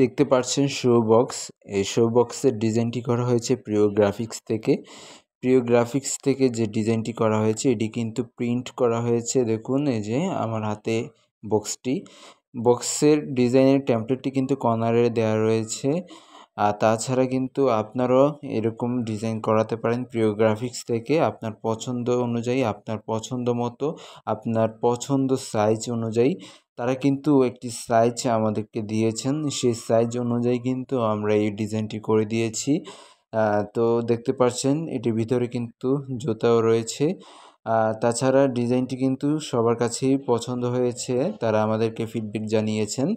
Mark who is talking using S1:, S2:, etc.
S1: দেখতে পাচ্ছেন show box এই শো বক্সের ডিজাইনটি করা হয়েছে প্রিয় গ্রাফিক্স থেকে প্রিয় গ্রাফিক্স থেকে যে ডিজাইনটি করা হয়েছে এটি কিন্তু প্রিন্ট করা হয়েছে দেখুন এই যে আমার হাতে বক্সটি বক্সের ডিজাইনের ট্যাম্পলেটটি কিন্তু কর্নারে দেওয়া রয়েছে আর তাছাড়া কিন্তু আপনারাও এরকম ডিজাইন করাতে পারেন প্রিয় গ্রাফিক্স থেকে আপনার পছন্দ অনুযায়ী আপনার পছন্দ মতো আপনার পছন্দ সাইজ অনুযায়ী তারা কিন্তু একটি সাইজ আমাদেরকে দিয়েছেন সেই সাইজ অনুযায়ী কিন্তু আমরা এই ডিজাইনটি করে দিয়েছি তো দেখতে পাচ্ছেন এটির ভিতরে কিন্তু জুতাও রয়েছে তাছাড়া ডিজাইনটি কিন্তু সবার কাছেই পছন্দ হয়েছে তারা আমাদেরকে ফিডব্যাক জানিয়েছেন